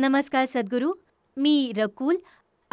नमस्कार सद्गुरू मी रकुल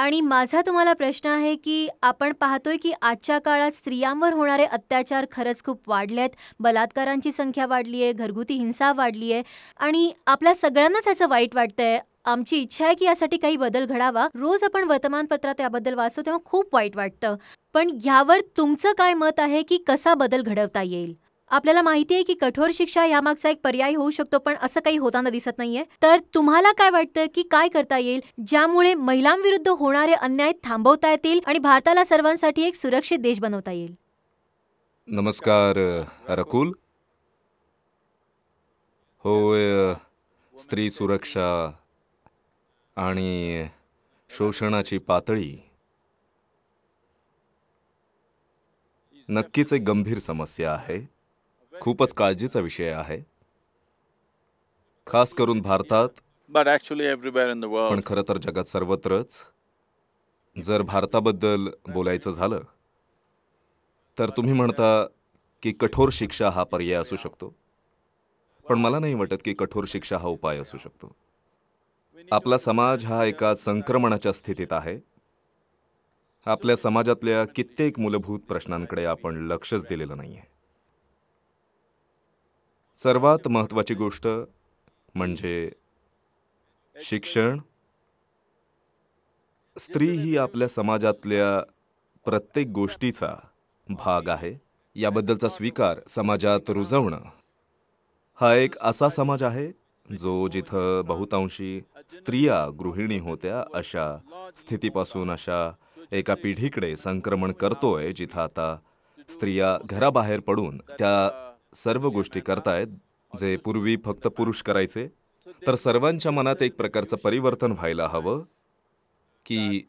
आणि माझा तुम्हाला प्रश्न आहे की आपण पाहतोय की आजच्या काळात स्त्रियांवर होणारे अत्याचार खरंच खूप वाढले आहेत बलात्कारांची संख्या वाढली आहे घरगुती हिंसा वाढली आहे आणि आपल्या सगळ्यांनाच याचं वाईट वाटतंय आमची इच्छा आहे की यासाठी काही बदल घडावा रोज आपण वर्तमानपत्रात याबद्दल वाचतो तेव्हा खूप वाईट वाटतं पण ह्यावर तुमचं काय मत आहे की कसा बदल घडवता येईल आपल्याला माहिती आहे की कठोर शिक्षा यामागचा एक पर्याय होऊ शकतो पण असं काही होताना दिसत नाहीये तर तुम्हाला काय वाटतं की काय करता येईल ज्यामुळे महिलांविरुद्ध होणारे अन्याय थांबवता येतील आणि भारताला सर्वांसाठी एक सुरक्षित देश बनवता येईल नमस्कार रकुल होय स्त्री सुरक्षा आणि शोषणाची पातळी नक्कीच एक गंभीर समस्या आहे खूपच काळजीचा विषय आहे खास करून भारतात पण खरं तर जगात सर्वत्रच जर भारताबद्दल बोलायचं झालं तर तुम्ही म्हणता की कठोर शिक्षा हा पर्याय असू शकतो पण मला नाही वाटत की कठोर शिक्षा हा उपाय असू शकतो आपला समाज हा एका संक्रमणाच्या स्थितीत आहे आपल्या समाजातल्या कित्येक मूलभूत प्रश्नांकडे आपण लक्षच दिलेलं नाही आहे सर्वात महत्त्वाची गोष्ट म्हणजे शिक्षण स्त्री ही आपल्या समाजातल्या प्रत्येक गोष्टीचा भाग आहे याबद्दलचा स्वीकार समाजात रुजवणं हा एक असा समाज आहे जो जिथं बहुतांशी स्त्रिया गृहिणी होत्या अशा स्थितीपासून अशा एका पिढीकडे संक्रमण करतोय जिथं आता स्त्रिया घराबाहेर पडून त्या सर्व गोष्टी करतायत जे पूर्वी फक्त पुरुष करायचे तर सर्वांच्या मनात एक प्रकारचं परिवर्तन व्हायला हवं की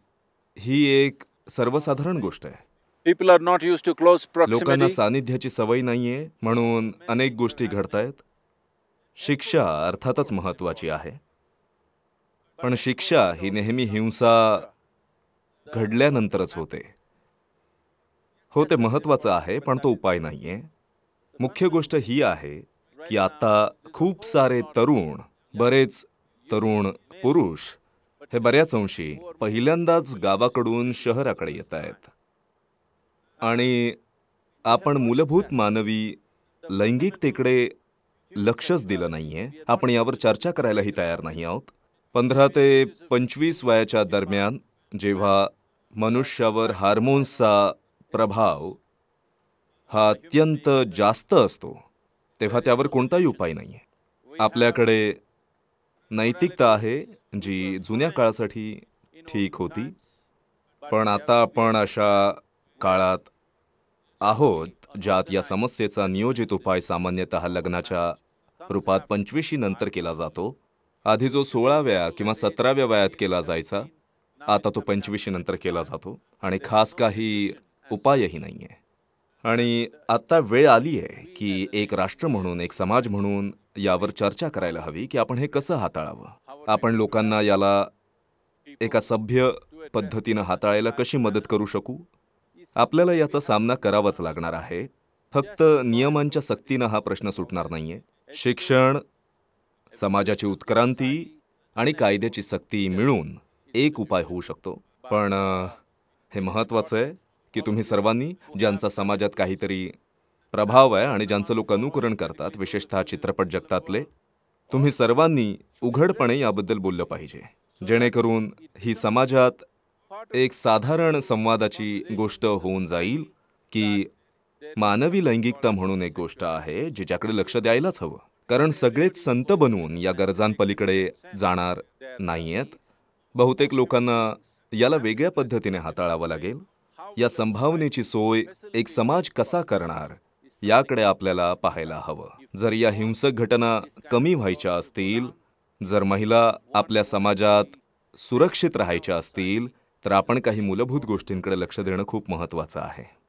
ही एक सर्वसाधारण गोष्ट आहे people are not used to close लोकांना सानिध्याची सवय नाहीये म्हणून अनेक गोष्टी घडतायत शिक्षा अर्थातच महत्वाची आहे पण शिक्षा ही नेहमी हिंसा घडल्यानंतरच होते हो ते महत्वाचं आहे पण तो उपाय नाहीये मुख्य गोष्ट ही आहे की आता खूप सारे तरुण बरेच तरुण पुरुष हे बऱ्याच अंशी पहिल्यांदाच गावाकडून शहराकडे येत आहेत आणि आपण मूलभूत मानवी लैंगिकतेकडे लक्षच दिलं नाहीये आपण यावर चर्चा करायलाही तयार नाही आहोत पंधरा ते पंचवीस वयाच्या दरम्यान जेव्हा मनुष्यावर हार्मोन्सचा प्रभाव हा अत्यंत जास्त असतो तेव्हा त्यावर कोणताही उपाय नाही आहे आपल्याकडे नैतिकता आहे जी जुन्या काळासाठी ठीक होती पण आता आपण अशा काळात आहोत ज्यात या समस्येचा नियोजित उपाय सामान्यत लग्नाच्या रूपात पंचवीशी नंतर केला जातो आधी जो सोळाव्या किंवा सतराव्या वयात केला जायचा आता तो पंचवीशी नंतर केला जातो आणि खास काही उपायही नाही आहे आणि आत्ता वेळ आली आहे की एक राष्ट्र म्हणून एक समाज म्हणून यावर चर्चा करायला हवी की आपण हे कसं हाताळावं आपण लोकांना याला एका सभ्य पद्धतीनं हाताळायला कशी मदत करू शकू आपल्याला याचा सामना करावाच लागणार आहे फक्त नियमांच्या सक्तीनं हा प्रश्न सुटणार नाहीये शिक्षण समाजाची उत्क्रांती आणि कायद्याची सक्ती मिळून एक उपाय होऊ शकतो पण हे महत्वाचं आहे की तुम्ही सर्वांनी ज्यांचा समाजात काहीतरी प्रभाव आहे आणि ज्यांचं लोक अनुकरण करतात विशेषतः चित्रपट जगतातले तुम्ही सर्वांनी उघडपणे याबद्दल बोललं पाहिजे जेणेकरून ही समाजात एक साधारण संवादाची गोष्ट होऊन जाईल की मानवी लैंगिकता म्हणून एक गोष्ट आहे जिच्याकडे लक्ष द्यायलाच हवं कारण सगळेच संत बनवून या गरजांपलीकडे जाणार आहेत बहुतेक लोकांना याला वेगळ्या पद्धतीने हाताळावं लागेल या संभावनेची सोय एक समाज कसा करणार याकडे आपल्याला पाहायला हवं जर या हिंसक घटना कमी व्हायच्या असतील जर महिला आपल्या समाजात सुरक्षित राहायच्या असतील तर आपण काही मूलभूत गोष्टींकडे लक्ष देणं खूप महत्त्वाचं आहे